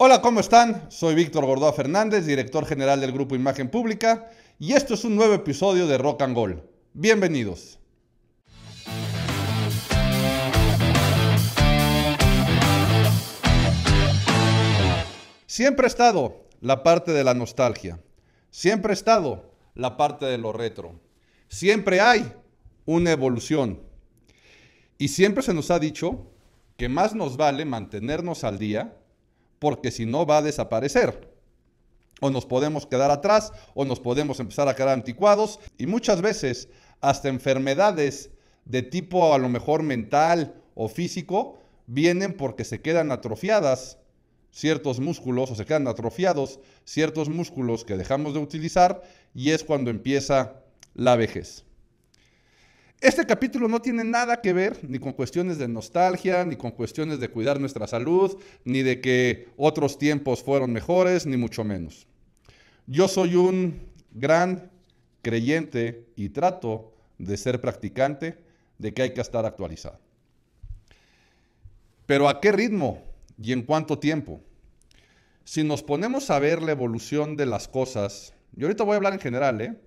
Hola, ¿cómo están? Soy Víctor Gordoa Fernández, director general del Grupo Imagen Pública, y esto es un nuevo episodio de Rock and Gold. Bienvenidos. Siempre ha estado la parte de la nostalgia. Siempre ha estado la parte de lo retro. Siempre hay una evolución. Y siempre se nos ha dicho que más nos vale mantenernos al día porque si no va a desaparecer. O nos podemos quedar atrás, o nos podemos empezar a quedar anticuados, y muchas veces hasta enfermedades de tipo a lo mejor mental o físico vienen porque se quedan atrofiadas ciertos músculos o se quedan atrofiados ciertos músculos que dejamos de utilizar y es cuando empieza la vejez. Este capítulo no tiene nada que ver ni con cuestiones de nostalgia, ni con cuestiones de cuidar nuestra salud, ni de que otros tiempos fueron mejores, ni mucho menos. Yo soy un gran creyente y trato de ser practicante de que hay que estar actualizado. Pero ¿a qué ritmo y en cuánto tiempo? Si nos ponemos a ver la evolución de las cosas, y ahorita voy a hablar en general, ¿eh?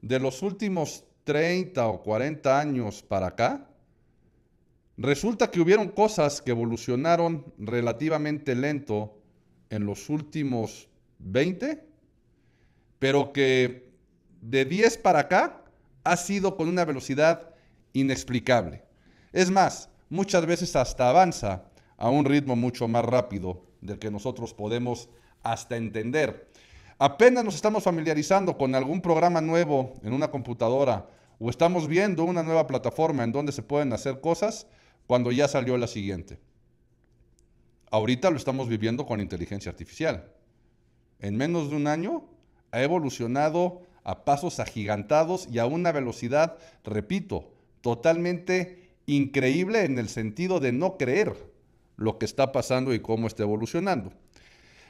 de los últimos 30 o 40 años para acá, resulta que hubieron cosas que evolucionaron relativamente lento en los últimos 20, pero que de 10 para acá ha sido con una velocidad inexplicable. Es más, muchas veces hasta avanza a un ritmo mucho más rápido del que nosotros podemos hasta entender apenas nos estamos familiarizando con algún programa nuevo en una computadora o estamos viendo una nueva plataforma en donde se pueden hacer cosas cuando ya salió la siguiente. Ahorita lo estamos viviendo con inteligencia artificial. En menos de un año ha evolucionado a pasos agigantados y a una velocidad, repito, totalmente increíble en el sentido de no creer lo que está pasando y cómo está evolucionando.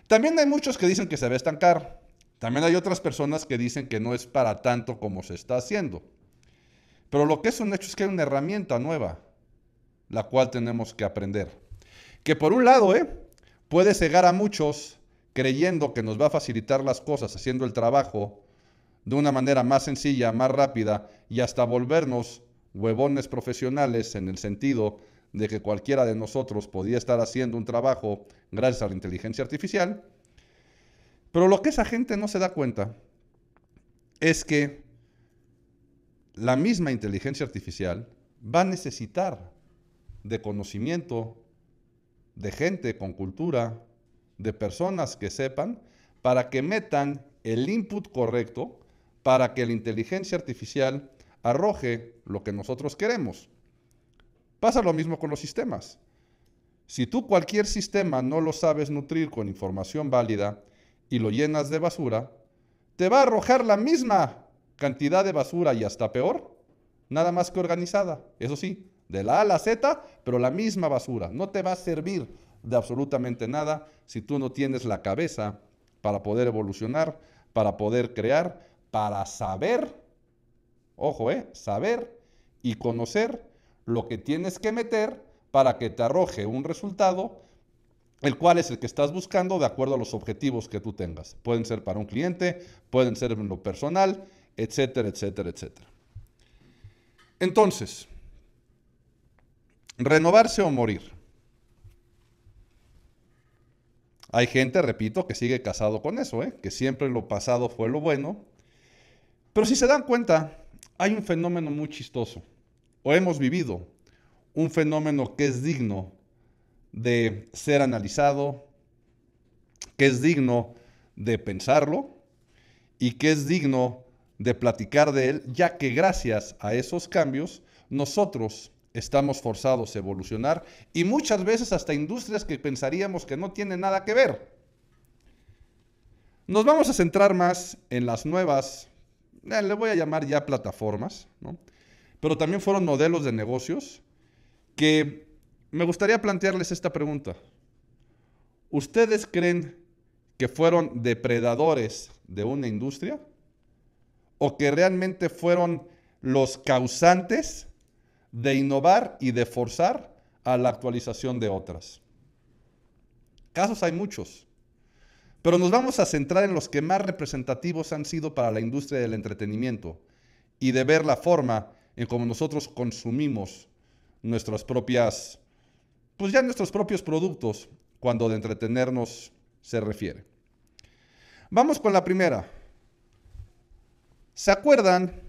También hay muchos que dicen que se va a estancar. También hay otras personas que dicen que no es para tanto como se está haciendo. Pero lo que es un hecho es que hay una herramienta nueva, la cual tenemos que aprender. Que por un lado, ¿eh? puede cegar a muchos creyendo que nos va a facilitar las cosas haciendo el trabajo de una manera más sencilla, más rápida y hasta volvernos huevones profesionales en el sentido de que cualquiera de nosotros podía estar haciendo un trabajo gracias a la inteligencia artificial pero lo que esa gente no se da cuenta es que la misma inteligencia artificial va a necesitar de conocimiento, de gente con cultura, de personas que sepan, para que metan el input correcto, para que la inteligencia artificial arroje lo que nosotros queremos. Pasa lo mismo con los sistemas. Si tú cualquier sistema no lo sabes nutrir con información válida, y lo llenas de basura, te va a arrojar la misma cantidad de basura y hasta peor, nada más que organizada. Eso sí, de la A a la Z, pero la misma basura. No te va a servir de absolutamente nada si tú no tienes la cabeza para poder evolucionar, para poder crear, para saber, ojo, eh, saber y conocer lo que tienes que meter para que te arroje un resultado el cual es el que estás buscando de acuerdo a los objetivos que tú tengas. Pueden ser para un cliente, pueden ser en lo personal, etcétera, etcétera, etcétera. Entonces, renovarse o morir. Hay gente, repito, que sigue casado con eso, ¿eh? que siempre lo pasado fue lo bueno. Pero si se dan cuenta, hay un fenómeno muy chistoso, o hemos vivido, un fenómeno que es digno de ser analizado, que es digno de pensarlo y que es digno de platicar de él, ya que gracias a esos cambios nosotros estamos forzados a evolucionar y muchas veces hasta industrias que pensaríamos que no tienen nada que ver. Nos vamos a centrar más en las nuevas, eh, le voy a llamar ya plataformas, pero también fueron modelos de negocios que me gustaría plantearles esta pregunta. ¿Ustedes creen que fueron depredadores de una industria? ¿O que realmente fueron los causantes de innovar y de forzar a la actualización de otras? Casos hay muchos, pero nos vamos a centrar en los que más representativos han sido para la industria del entretenimiento y de ver la forma en cómo nosotros consumimos nuestras propias pues ya nuestros propios productos cuando de entretenernos se refiere. Vamos con la primera. ¿Se acuerdan?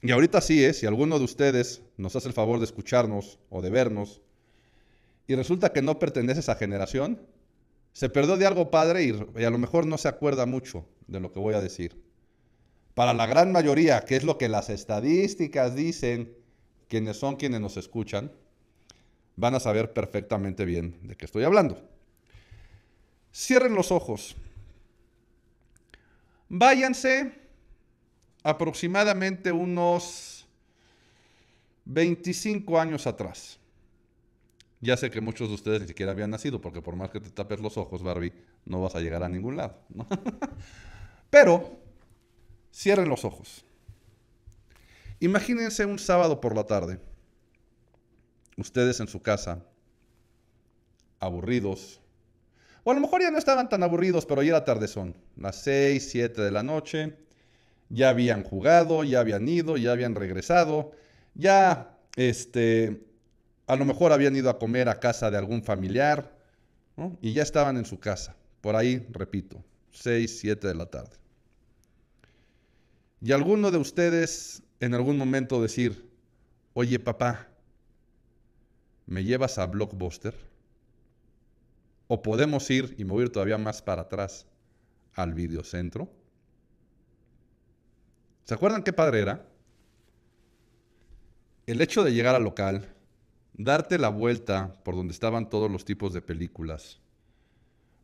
Y ahorita sí es, ¿eh? si alguno de ustedes nos hace el favor de escucharnos o de vernos y resulta que no pertenece a esa generación, se perdió de algo padre y a lo mejor no se acuerda mucho de lo que voy a decir. Para la gran mayoría, que es lo que las estadísticas dicen, quienes son quienes nos escuchan, van a saber perfectamente bien de qué estoy hablando. Cierren los ojos. Váyanse aproximadamente unos 25 años atrás. Ya sé que muchos de ustedes ni siquiera habían nacido, porque por más que te tapes los ojos, Barbie, no vas a llegar a ningún lado. Pero cierren los ojos. Imagínense un sábado por la tarde ustedes en su casa, aburridos, o a lo mejor ya no estaban tan aburridos, pero ya era son las 6, 7 de la noche, ya habían jugado, ya habían ido, ya habían regresado, ya, este, a lo mejor habían ido a comer a casa de algún familiar, y ya estaban en su casa, por ahí, repito, 6, 7 de la tarde. Y alguno de ustedes en algún momento decir, oye papá, ¿me llevas a Blockbuster? O podemos ir y mover todavía más para atrás al videocentro. ¿Se acuerdan qué padre era? El hecho de llegar al local, darte la vuelta por donde estaban todos los tipos de películas,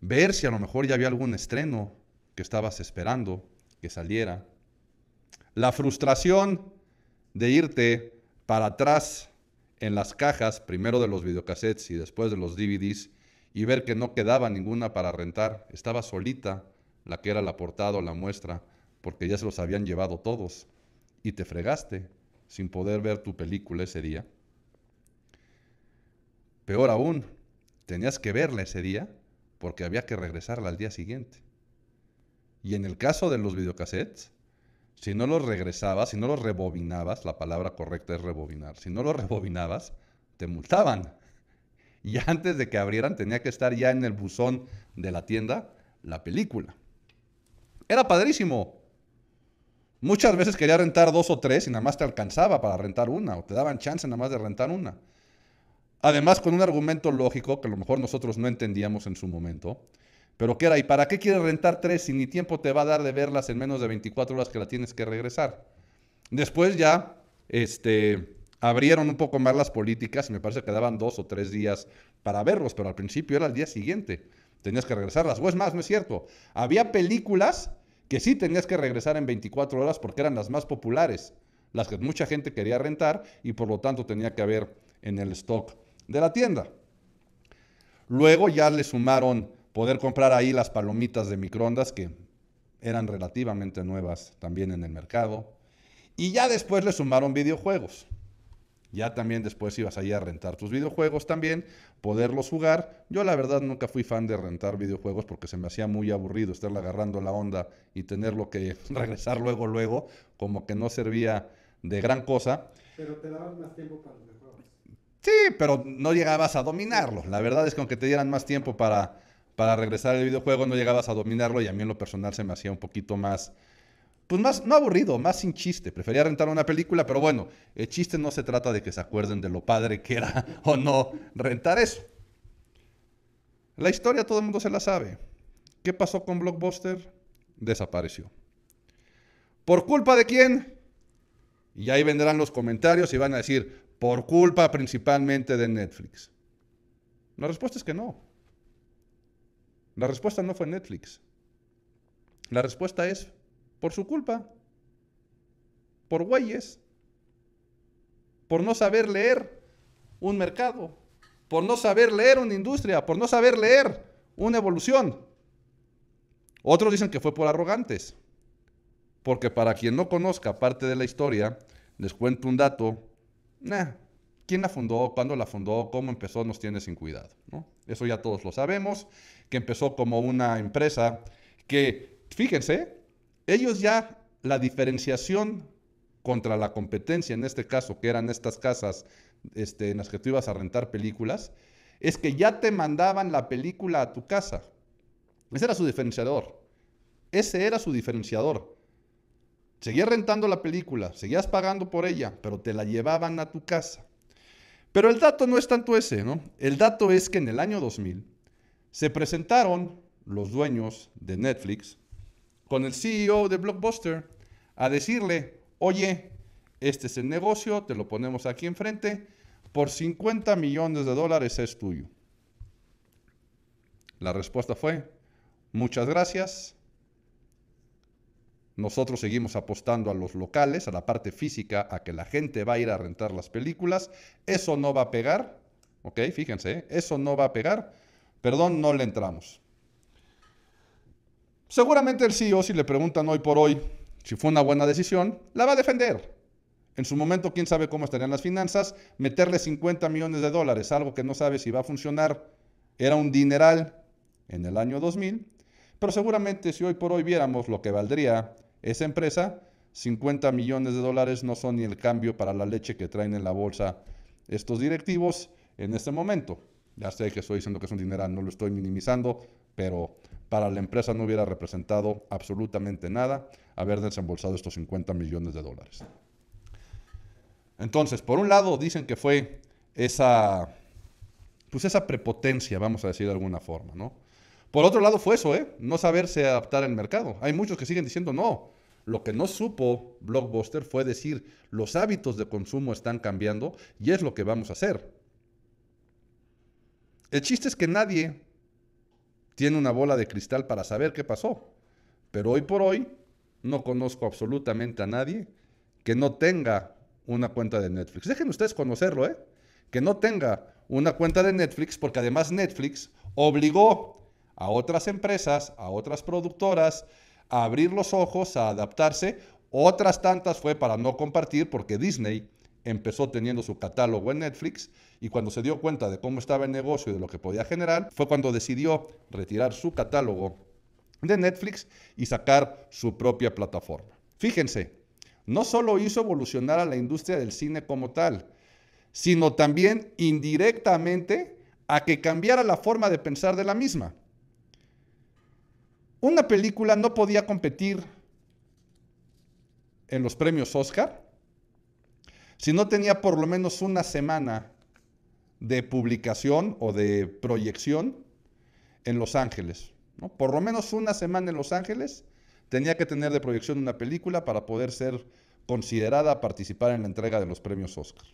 ver si a lo mejor ya había algún estreno que estabas esperando que saliera. La frustración de irte para atrás en las cajas, primero de los videocassettes y después de los DVDs, y ver que no quedaba ninguna para rentar. Estaba solita la que era la portada o la muestra, porque ya se los habían llevado todos. Y te fregaste sin poder ver tu película ese día. Peor aún, tenías que verla ese día porque había que regresarla al día siguiente. Y en el caso de los videocassettes, si no los regresabas, si no los rebobinabas, la palabra correcta es rebobinar, si no los rebobinabas, te multaban. Y antes de que abrieran tenía que estar ya en el buzón de la tienda la película. Era padrísimo. Muchas veces quería rentar dos o tres y nada más te alcanzaba para rentar una, o te daban chance nada más de rentar una. Además, con un argumento lógico que a lo mejor nosotros no entendíamos en su momento, pero qué era, ¿y para qué quieres rentar tres si ni tiempo te va a dar de verlas en menos de 24 horas que la tienes que regresar? Después ya este, abrieron un poco más las políticas y me parece que daban dos o tres días para verlos, pero al principio era el día siguiente. Tenías que regresarlas. O es más, no es cierto. Había películas que sí tenías que regresar en 24 horas porque eran las más populares, las que mucha gente quería rentar y por lo tanto tenía que haber en el stock de la tienda. Luego ya le sumaron poder comprar ahí las palomitas de microondas que eran relativamente nuevas también en el mercado. Y ya después le sumaron videojuegos. Ya también después ibas ahí a rentar tus videojuegos también, poderlos jugar. Yo la verdad nunca fui fan de rentar videojuegos porque se me hacía muy aburrido estarle agarrando la onda y tenerlo que regresar luego, luego, como que no servía de gran cosa. Pero te daban más tiempo para los videojuegos. Sí, pero no llegabas a dominarlo. La verdad es que aunque te dieran más tiempo para para regresar al videojuego no llegabas a dominarlo y a mí en lo personal se me hacía un poquito más, pues más, no aburrido, más sin chiste. Prefería rentar una película, pero bueno, el chiste no se trata de que se acuerden de lo padre que era o no rentar eso. La historia todo el mundo se la sabe. ¿Qué pasó con Blockbuster? Desapareció. ¿Por culpa de quién? Y ahí vendrán los comentarios y van a decir, por culpa principalmente de Netflix. La respuesta es que no. La respuesta no fue Netflix. La respuesta es por su culpa, por güeyes, por no saber leer un mercado, por no saber leer una industria, por no saber leer una evolución. Otros dicen que fue por arrogantes, porque para quien no conozca parte de la historia, les cuento un dato, ¿quién la fundó? ¿Cuándo la fundó? ¿Cómo empezó? Nos tiene sin cuidado. Eso ya todos lo sabemos que empezó como una empresa, que fíjense, ellos ya la diferenciación contra la competencia, en este caso, que eran estas casas este, en las que tú ibas a rentar películas, es que ya te mandaban la película a tu casa. Ese era su diferenciador. Ese era su diferenciador. Seguías rentando la película, seguías pagando por ella, pero te la llevaban a tu casa. Pero el dato no es tanto ese, ¿no? El dato es que en el año 2000, se presentaron los dueños de Netflix con el CEO de Blockbuster a decirle, oye, este es el negocio, te lo ponemos aquí enfrente, por 50 millones de dólares es tuyo. La respuesta fue, muchas gracias. Nosotros seguimos apostando a los locales, a la parte física, a que la gente va a ir a rentar las películas. Eso no va a pegar, ¿ok? Fíjense, ¿eh? eso no va a pegar. Perdón, no le entramos. Seguramente el CEO, si le preguntan hoy por hoy si fue una buena decisión, la va a defender. En su momento, quién sabe cómo estarían las finanzas, meterle 50 millones de dólares, algo que no sabe si va a funcionar, era un dineral en el año 2000, pero seguramente si hoy por hoy viéramos lo que valdría esa empresa, 50 millones de dólares no son ni el cambio para la leche que traen en la bolsa estos directivos en este momento. Ya sé que estoy diciendo que es un dineral, no lo estoy minimizando, pero para la empresa no hubiera representado absolutamente nada haber desembolsado estos 50 millones de dólares. Entonces, por un lado dicen que fue esa, pues esa prepotencia, vamos a decir de alguna forma, ¿no? Por otro lado fue eso, ¿eh? No saberse adaptar al mercado. Hay muchos que siguen diciendo, no, lo que no supo Blockbuster fue decir, los hábitos de consumo están cambiando y es lo que vamos a hacer. El chiste es que nadie tiene una bola de cristal para saber qué pasó. Pero hoy por hoy no conozco absolutamente a nadie que no tenga una cuenta de Netflix. Dejen ustedes conocerlo, ¿eh? Que no tenga una cuenta de Netflix, porque además Netflix obligó a otras empresas, a otras productoras, a abrir los ojos, a adaptarse. Otras tantas fue para no compartir, porque Disney empezó teniendo su catálogo en Netflix y cuando se dio cuenta de cómo estaba el negocio y de lo que podía generar, fue cuando decidió retirar su catálogo de Netflix y sacar su propia plataforma. Fíjense, no solo hizo evolucionar a la industria del cine como tal, sino también indirectamente a que cambiara la forma de pensar de la misma. Una película no podía competir en los premios Oscar si no tenía por lo menos una semana de publicación o de proyección en Los Ángeles. Por lo menos una semana en Los Ángeles tenía que tener de proyección una película para poder ser considerada a participar en la entrega de los premios Oscar.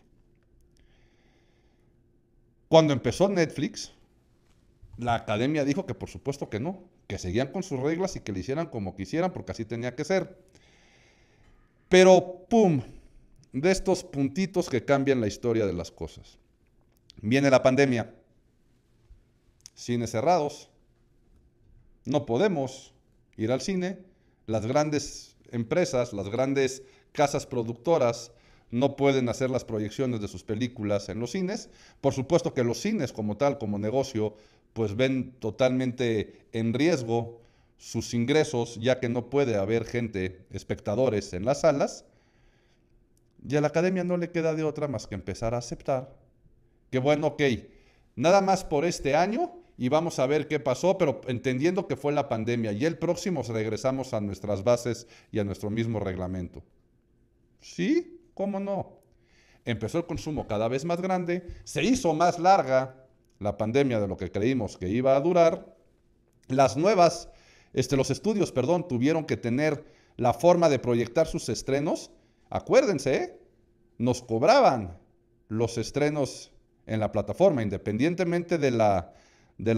Cuando empezó Netflix, la academia dijo que por supuesto que no, que seguían con sus reglas y que le hicieran como quisieran porque así tenía que ser. Pero, ¡pum!, de estos puntitos que cambian la historia de las cosas. Viene la pandemia. Cines cerrados. No podemos ir al cine. Las grandes empresas, las grandes casas productoras no pueden hacer las proyecciones de sus películas en los cines. Por supuesto que los cines como tal, como negocio, pues ven totalmente en riesgo sus ingresos, ya que no puede haber gente, espectadores en las salas. Y a la academia no le queda de otra más que empezar a aceptar que, bueno, ok, nada más por este año y vamos a ver qué pasó, pero entendiendo que fue la pandemia y el próximo regresamos a nuestras bases y a nuestro mismo reglamento. ¿Sí? ¿Cómo no? Empezó el consumo cada vez más grande, se hizo más larga la pandemia de lo que creímos que iba a durar, las nuevas, este, los estudios, perdón, tuvieron que tener la forma de proyectar sus estrenos Acuérdense, nos cobraban los estrenos en la plataforma, independientemente de la,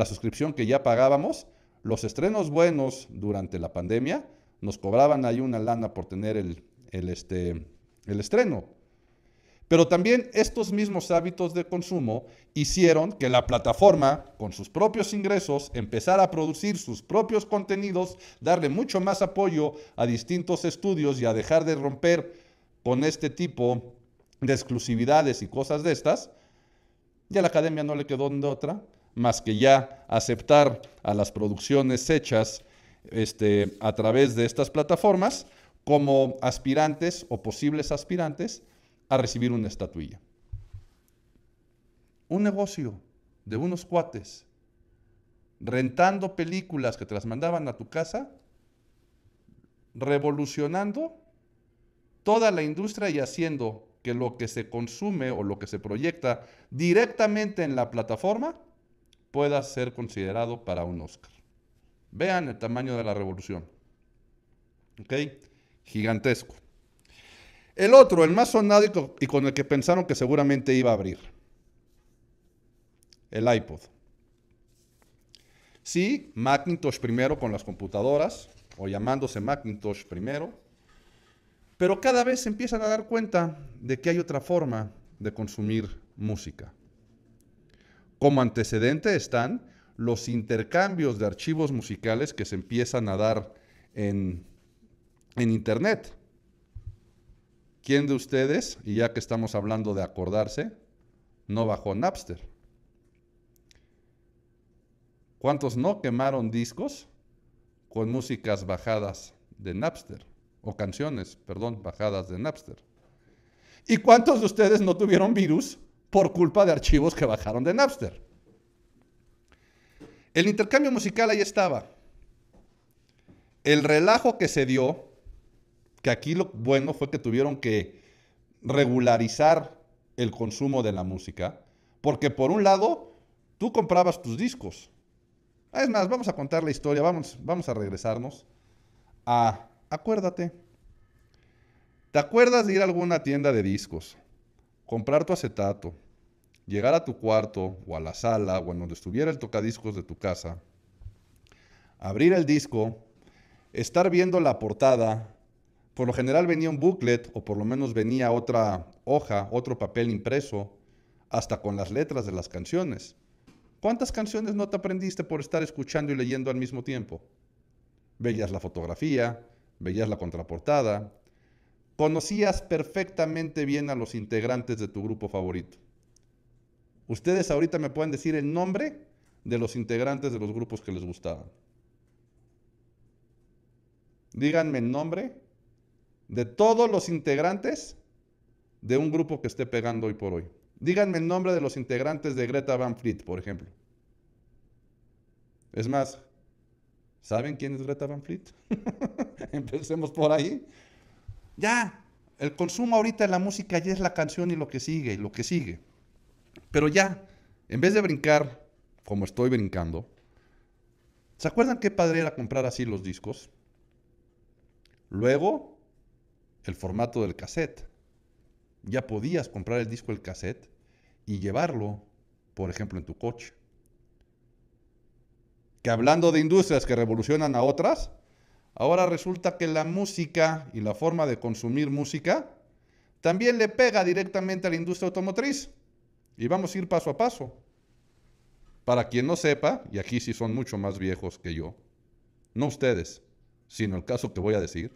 suscripción que ya pagábamos, los estrenos buenos durante la pandemia nos cobraban ahí una lana por tener el, este, el estreno. Pero también estos mismos hábitos de consumo hicieron que la plataforma, con sus propios ingresos, empezara a producir sus propios contenidos, darle mucho más apoyo a distintos estudios y a dejar de romper con este tipo de exclusividades y cosas de estas, ya la academia no le quedó de otra más que ya aceptar a las producciones hechas este, a través de estas plataformas como aspirantes o posibles aspirantes a recibir una estatuilla. Un negocio de unos cuates rentando películas que te las mandaban a tu casa, revolucionando toda la industria y haciendo que lo que se consume o lo que se proyecta directamente en la plataforma pueda ser considerado para un Oscar. Vean el tamaño de la revolución. ¿Ok? Gigantesco. El otro, el más sonado y con el que pensaron que seguramente iba a abrir. El iPod. Sí, Macintosh primero con las computadoras, o llamándose Macintosh primero, pero cada vez se empiezan a dar cuenta de que hay otra forma de consumir música. Como antecedente están los intercambios de archivos musicales que se empiezan a dar en, en Internet. ¿Quién de ustedes, y ya que estamos hablando de acordarse, no bajó Napster? ¿Cuántos no quemaron discos con músicas bajadas de Napster? o canciones, perdón, bajadas de Napster. ¿Y cuántos de ustedes no tuvieron virus por culpa de archivos que bajaron de Napster? El intercambio musical ahí estaba. El relajo que se dio, que aquí lo bueno fue que tuvieron que regularizar el consumo de la música, porque por un lado, tú comprabas tus discos. Es más, vamos a contar la historia, vamos, vamos a regresarnos a acuérdate. ¿Te acuerdas de ir a alguna tienda de discos, comprar tu acetato, llegar a tu cuarto o a la sala o en donde estuviera el tocadiscos de tu casa, abrir el disco, estar viendo la portada, por lo general venía un booklet o por lo menos venía otra hoja, otro papel impreso, hasta con las letras de las canciones. ¿Cuántas canciones no te aprendiste por estar escuchando y leyendo al mismo tiempo? Bellas la fotografía, veías la contraportada, conocías perfectamente bien a los integrantes de tu grupo favorito. Ustedes ahorita me pueden decir el nombre de los integrantes de los grupos que les gustaban. Díganme el nombre de todos los integrantes de un grupo que esté pegando hoy por hoy. Díganme el nombre de los integrantes de Greta Van Fleet, por ejemplo. Es más, ¿Saben quién es Greta Van Fleet? Empecemos por ahí. Ya, el consumo ahorita de la música ya es la canción y lo que sigue, y lo que sigue. Pero ya, en vez de brincar como estoy brincando, ¿se acuerdan qué padre era comprar así los discos? Luego, el formato del cassette. Ya podías comprar el disco, el cassette, y llevarlo, por ejemplo, en tu coche que hablando de industrias que revolucionan a otras, ahora resulta que la música y la forma de consumir música también le pega directamente a la industria automotriz. Y vamos a ir paso a paso. Para quien no sepa, y aquí sí son mucho más viejos que yo, no ustedes, sino el caso que voy a decir,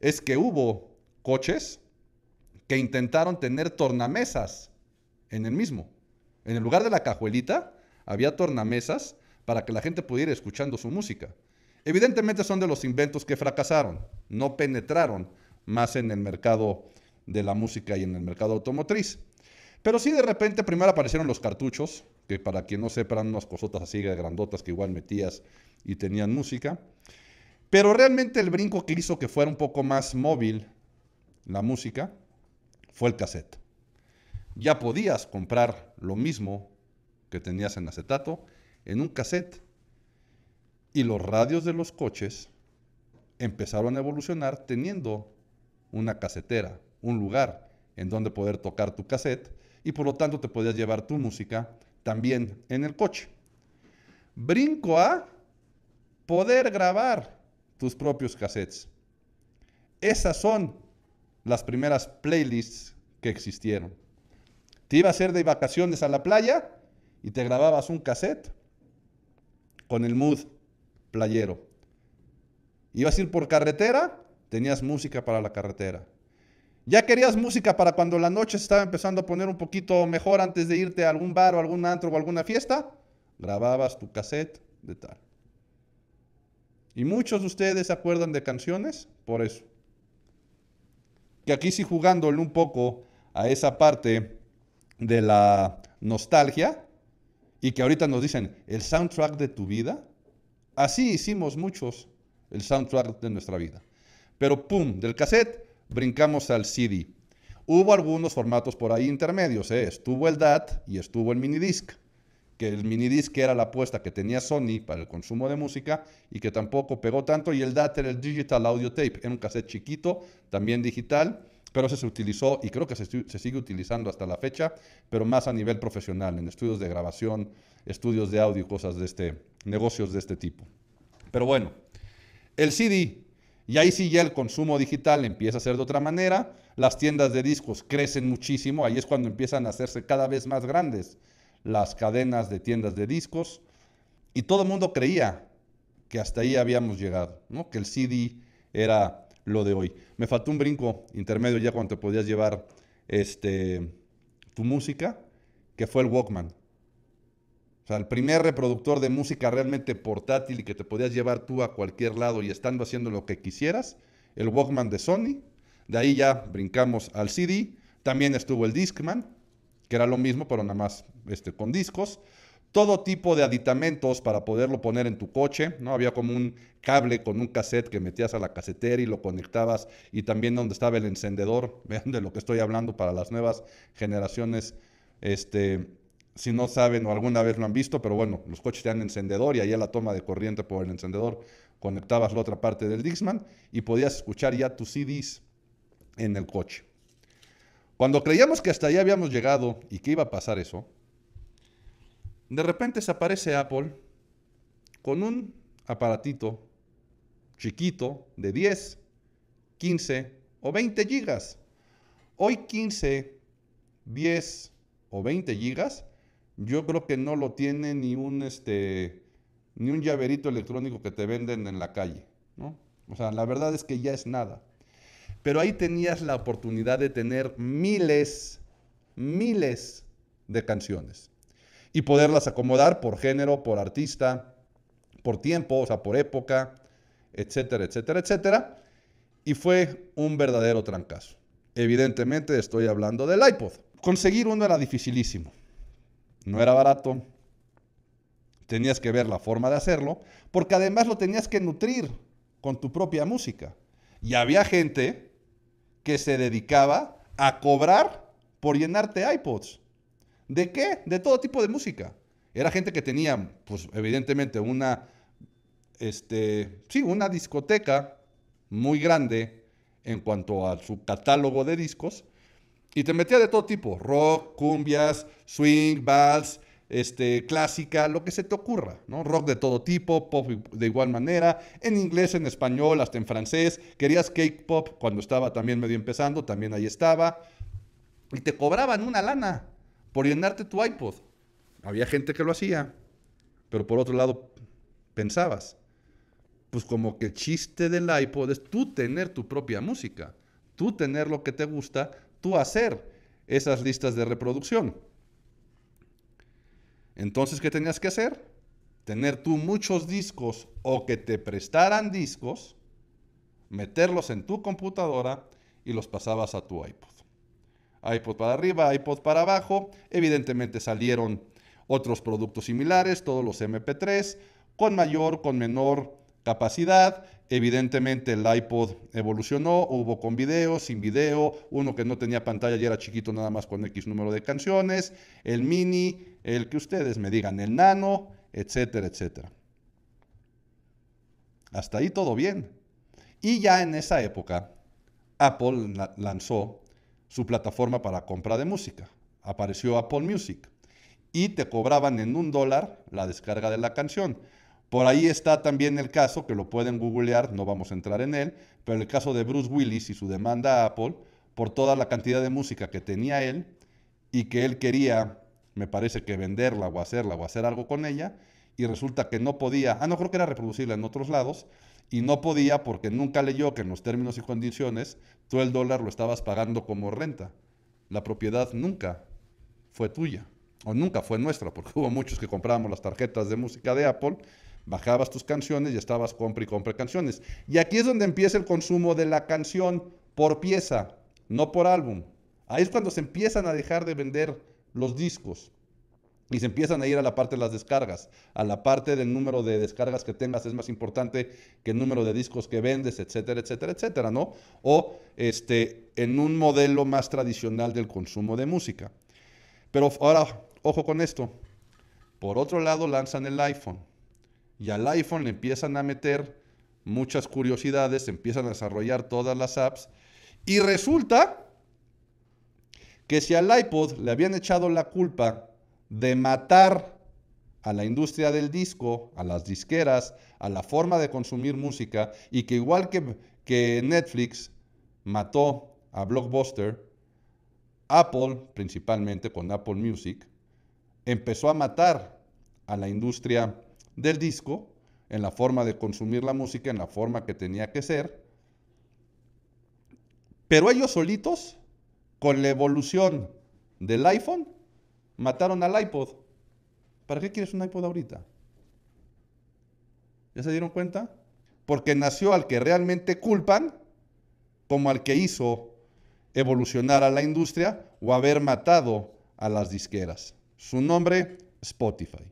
es que hubo coches que intentaron tener tornamesas en el mismo. En el lugar de la cajuelita había tornamesas para que la gente pudiera ir escuchando su música. Evidentemente son de los inventos que fracasaron, no penetraron más en el mercado de la música y en el mercado automotriz. Pero sí de repente primero aparecieron los cartuchos, que para quien no sepa eran unas cosotas así grandotas que igual metías y tenían música. Pero realmente el brinco que hizo que fuera un poco más móvil la música fue el cassette. Ya podías comprar lo mismo que tenías en acetato en un cassette. Y los radios de los coches empezaron a evolucionar teniendo una casetera, un lugar en donde poder tocar tu cassette y por lo tanto te podías llevar tu música también en el coche. Brinco a poder grabar tus propios cassettes. Esas son las primeras playlists que existieron. Te iba a hacer de vacaciones a la playa y te grababas un cassette con el mood playero. Ibas a ir por carretera, tenías música para la carretera. Ya querías música para cuando la noche se estaba empezando a poner un poquito mejor antes de irte a algún bar o algún antro o alguna fiesta, grababas tu cassette de tal. Y muchos de ustedes se acuerdan de canciones por eso. Que aquí sí jugándole un poco a esa parte de la nostalgia, y que ahorita nos dicen, el soundtrack de tu vida, así hicimos muchos el soundtrack de nuestra vida. Pero pum, del cassette brincamos al CD. Hubo algunos formatos por ahí intermedios, ¿eh? estuvo el DAT y estuvo el minidisc, que el minidisc era la apuesta que tenía Sony para el consumo de música y que tampoco pegó tanto, y el DAT era el Digital Audio Tape, era un cassette chiquito, también digital, pero se utilizó y creo que se, sigue utilizando hasta la fecha, pero más a nivel profesional, en estudios de grabación, estudios de audio cosas de este, negocios de este tipo. Pero bueno, el CD, y ahí sí ya el consumo digital empieza a ser de otra manera, las tiendas de discos crecen muchísimo, ahí es cuando empiezan a hacerse cada vez más grandes las cadenas de tiendas de discos, y todo el mundo creía que hasta ahí habíamos llegado, ¿no? que el CD era lo de hoy. Me faltó un brinco intermedio ya cuando podías llevar este, tu música, que fue el Walkman. O sea, el primer reproductor de música realmente portátil y que te podías llevar tú a cualquier lado y estando haciendo lo que quisieras, el Walkman de Sony. De ahí ya brincamos al CD. También estuvo el Discman, que era lo mismo, pero nada más este, con discos todo tipo de aditamentos para poderlo poner en tu coche, ¿no? Había como un cable con un cassette que metías a la casetera y lo conectabas y también donde estaba el encendedor, vean de lo que estoy hablando para las nuevas generaciones, este, si no saben o alguna vez lo han visto, pero bueno, los coches tenían encendedor y allá la toma de corriente por el encendedor conectabas la otra parte del Dixman y podías escuchar ya tus CDs en el coche. Cuando creíamos que hasta allá habíamos llegado y que iba a pasar eso, de repente se aparece Apple con un aparatito chiquito de 10, 15 o 20 gigas. Hoy 15, 10 o 20 gigas, yo creo que no lo tiene ni un, este, ni un llaverito electrónico que te venden en la calle. O sea, la verdad es que ya es nada. Pero ahí tenías la oportunidad de tener miles, miles de canciones y poderlas acomodar por género, por artista, por tiempo, o sea, por época, etcétera, etcétera, etcétera. Y fue un verdadero trancazo. Evidentemente estoy hablando del iPod. Conseguir uno era dificilísimo. No era barato. Tenías que ver la forma de hacerlo, porque además lo tenías que nutrir con tu propia música. Y había gente que se dedicaba a cobrar por llenarte iPods. ¿De qué? De todo tipo de música. Era gente que tenía, pues evidentemente, una, este, una discoteca muy grande en cuanto a su catálogo de discos. Y te metía de todo tipo, rock, cumbias, swing, vals, este, clásica, lo que se te ocurra, ¿no? Rock de todo tipo, pop de igual manera, en inglés, en español, hasta en francés. Querías cake pop cuando estaba también medio empezando, también ahí estaba. Y te cobraban una lana por llenarte tu iPod. Había gente que lo hacía, pero por otro lado pensabas, pues como que chiste del iPod es tú tener tu propia música, tú tener lo que te gusta, tú hacer esas listas de reproducción. Entonces, ¿qué tenías que hacer? Tener tú muchos discos o que te prestaran discos, meterlos en tu computadora y los pasabas a tu iPod iPod para arriba, iPod para abajo. Evidentemente salieron otros productos similares, todos los MP3, con mayor, con menor capacidad. Evidentemente el iPod evolucionó, hubo con video, sin video, uno que no tenía pantalla y era chiquito nada más con X número de canciones, el mini, el que ustedes me digan, el nano, etcétera, etcétera. Hasta ahí todo bien. Y ya en esa época, Apple lanzó su plataforma para compra de música. Apareció Apple Music y te cobraban en un dólar la descarga de la canción. Por ahí está también el caso, que lo pueden googlear, no vamos a entrar en él, pero el caso de Bruce Willis y su demanda a Apple por toda la cantidad de música que tenía él y que él quería, me parece que venderla o hacerla o hacer algo con ella, y resulta que no podía, ah, no creo que era reproducirla en otros lados, y no podía porque nunca leyó que en los términos y condiciones tú el dólar lo estabas pagando como renta. La propiedad nunca fue tuya o nunca fue nuestra, porque hubo muchos que comprábamos las tarjetas de música de Apple, bajabas tus canciones y estabas compra y compra canciones. Y aquí es donde empieza el consumo de la canción por pieza, no por álbum. Ahí es cuando se empiezan a dejar de vender los discos. Y se empiezan a ir a la parte de las descargas, a la parte del número de descargas que tengas es más importante que el número de discos que vendes, etcétera, etcétera, etcétera, ¿no? O este, en un modelo más tradicional del consumo de música. Pero ahora, ojo con esto. Por otro lado, lanzan el iPhone. Y al iPhone le empiezan a meter muchas curiosidades, empiezan a desarrollar todas las apps. Y resulta que si al iPod le habían echado la culpa de matar a la industria del disco, a las disqueras, a la forma de consumir música, y que igual que, que Netflix mató a Blockbuster, Apple, principalmente con Apple Music, empezó a matar a la industria del disco en la forma de consumir la música, en la forma que tenía que ser. Pero ellos solitos, con la evolución del iPhone, Mataron al iPod. ¿Para qué quieres un iPod ahorita? ¿Ya se dieron cuenta? Porque nació al que realmente culpan como al que hizo evolucionar a la industria o haber matado a las disqueras. Su nombre, Spotify.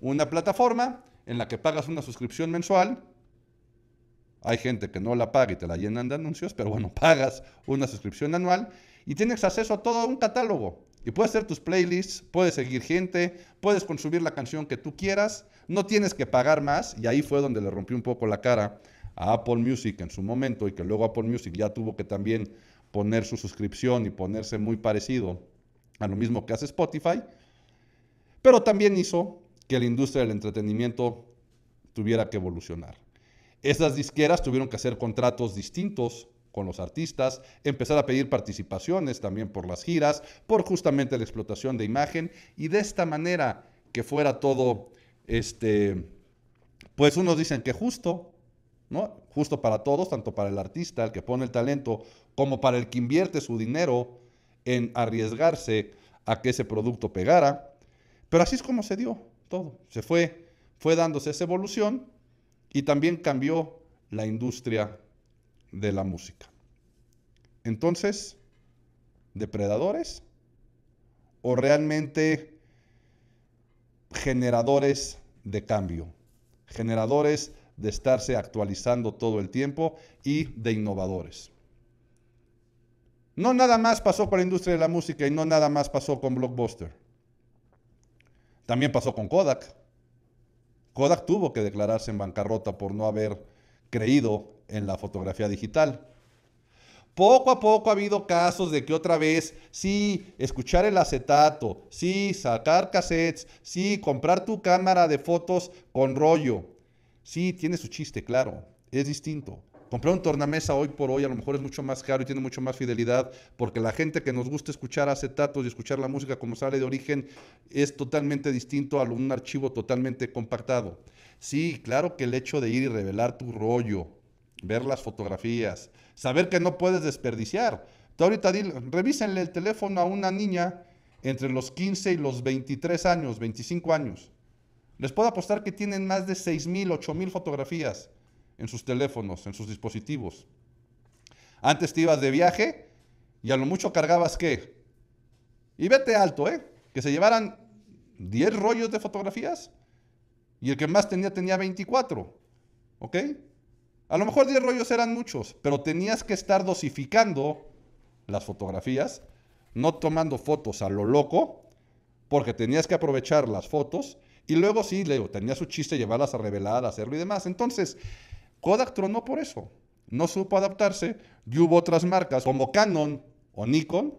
Una plataforma en la que pagas una suscripción mensual. Hay gente que no la paga y te la llenan de anuncios, pero bueno, pagas una suscripción anual y tienes acceso a todo un catálogo y puedes hacer tus playlists, puedes seguir gente, puedes consumir la canción que tú quieras, no tienes que pagar más. Y ahí fue donde le rompió un poco la cara a Apple Music en su momento y que luego Apple Music ya tuvo que también poner su suscripción y ponerse muy parecido a lo mismo que hace Spotify. Pero también hizo que la industria del entretenimiento tuviera que evolucionar. Esas disqueras tuvieron que hacer contratos distintos con los artistas, empezar a pedir participaciones también por las giras, por justamente la explotación de imagen y de esta manera que fuera todo, este, pues unos dicen que justo, ¿no? Justo para todos, tanto para el artista, el que pone el talento, como para el que invierte su dinero en arriesgarse a que ese producto pegara. Pero así es como se dio todo. Se fue, fue dándose esa evolución y también cambió la industria de la música. Entonces, depredadores o realmente generadores de cambio, generadores de estarse actualizando todo el tiempo y de innovadores. No nada más pasó con la industria de la música y no nada más pasó con Blockbuster. También pasó con Kodak. Kodak tuvo que declararse en bancarrota por no haber creído en la fotografía digital. Poco a poco ha habido casos de que otra vez, sí, escuchar el acetato, sí, sacar cassettes, sí, comprar tu cámara de fotos con rollo. Sí, tiene su chiste, claro, es distinto. Comprar un tornamesa hoy por hoy a lo mejor es mucho más caro y tiene mucho más fidelidad porque la gente que nos gusta escuchar acetatos y escuchar la música como sale de origen es totalmente distinto a un archivo totalmente compactado. Sí, claro que el hecho de ir y revelar tu rollo, ver las fotografías, saber que no puedes desperdiciar. Te ahorita dile, el teléfono a una niña entre los 15 y los 23 años, 25 años. Les puedo apostar que tienen más de 6.000, mil fotografías en sus teléfonos, en sus dispositivos. Antes te ibas de viaje y a lo mucho cargabas qué. Y vete alto, ¿eh? Que se llevaran 10 rollos de fotografías y el que más tenía tenía 24. ¿Ok? A lo mejor 10 rollos eran muchos, pero tenías que estar dosificando las fotografías, no tomando fotos a lo loco, porque tenías que aprovechar las fotos. Y luego sí, leo tenía su chiste llevarlas a revelar, hacerlo y demás. Entonces, Kodak tronó por eso. No supo adaptarse y hubo otras marcas como Canon o Nikon,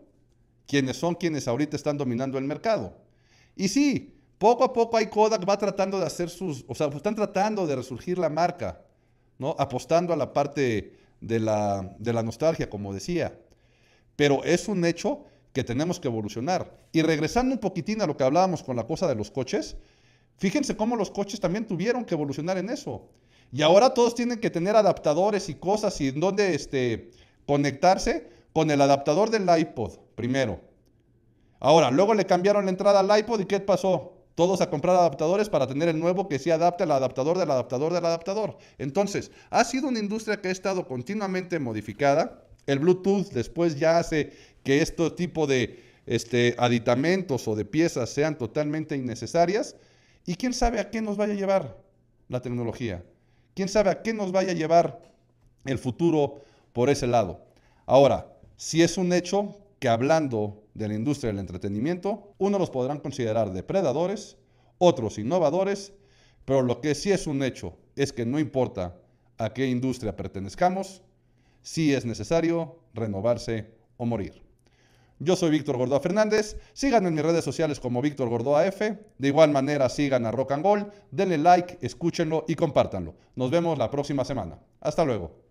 quienes son quienes ahorita están dominando el mercado. Y sí, poco a poco hay Kodak va tratando de hacer sus, o sea, están tratando de resurgir la marca. ¿no? Apostando a la parte de la, nostalgia, como decía. Pero es un hecho que tenemos que evolucionar. Y regresando un poquitín a lo que hablábamos con la cosa de los coches, fíjense cómo los coches también tuvieron que evolucionar en eso. Y ahora todos tienen que tener adaptadores y cosas y en dónde este, conectarse con el adaptador del iPod primero. Ahora, luego le cambiaron la entrada al iPod y ¿qué pasó? todos a comprar adaptadores para tener el nuevo que sí adapta al adaptador del adaptador del adaptador. Entonces, ha sido una industria que ha estado continuamente modificada. El Bluetooth después ya hace que este tipo de este, aditamentos o de piezas sean totalmente innecesarias. Y quién sabe a qué nos vaya a llevar la tecnología. Quién sabe a qué nos vaya a llevar el futuro por ese lado. Ahora, si es un hecho que hablando de la industria del entretenimiento, unos los podrán considerar depredadores, otros innovadores, pero lo que sí es un hecho es que no importa a qué industria pertenezcamos, sí es necesario renovarse o morir. Yo soy Víctor Gordoa Fernández. Sigan en mis redes sociales como Víctor Gordoa F. De igual manera, sigan a Rock and Gold. Denle like, escúchenlo y compártanlo. Nos vemos la próxima semana. Hasta luego.